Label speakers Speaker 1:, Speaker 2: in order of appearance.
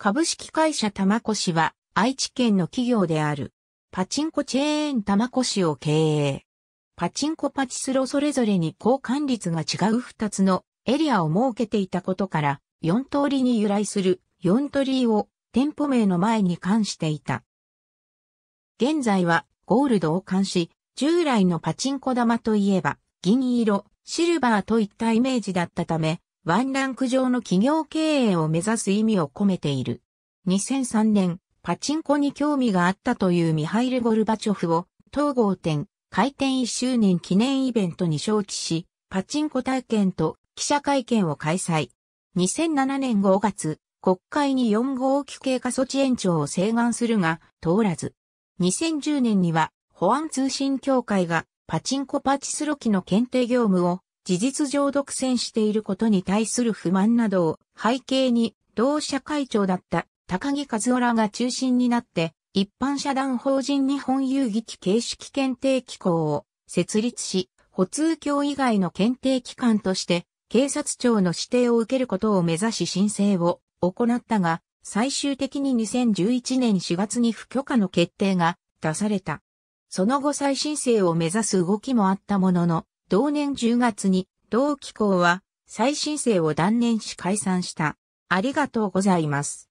Speaker 1: 株
Speaker 2: 式会社玉子氏は愛知県の企業である。パチンコチェーン玉子市を経営。パチンコパチスロそれぞれに交換率が違う2つのエリアを設けていたことから4通りに由来する4通りを店舗名の前に冠していた。現在はゴールドを冠し、従来のパチンコ玉といえば銀色、シルバーといったイメージだったため、ワンランク上の企業経営を目指す意味を込めている。2003年、パチンコに興味があったというミハイル・ゴルバチョフを、統合店、開店1周年記念イベントに招致し、パチンコ体験と記者会見を開催。2007年5月、国会に4号機経過措置延長を請願するが、通らず。2010年には、保安通信協会がパチンコパチスロ機の検定業務を事実上独占していることに対する不満などを背景に、同社会長だった高木和夫らが中心になって、一般社団法人日本遊戯機形式検定機構を設立し、補通橋以外の検定機関として、警察庁の指定を受けることを目指し申請を行ったが、最終的に2011年4月に不許可の決定が出された。その後再申請を目指す動きもあったものの、同年10月に同機構は再申請を断念し解散した。ありがとうございます。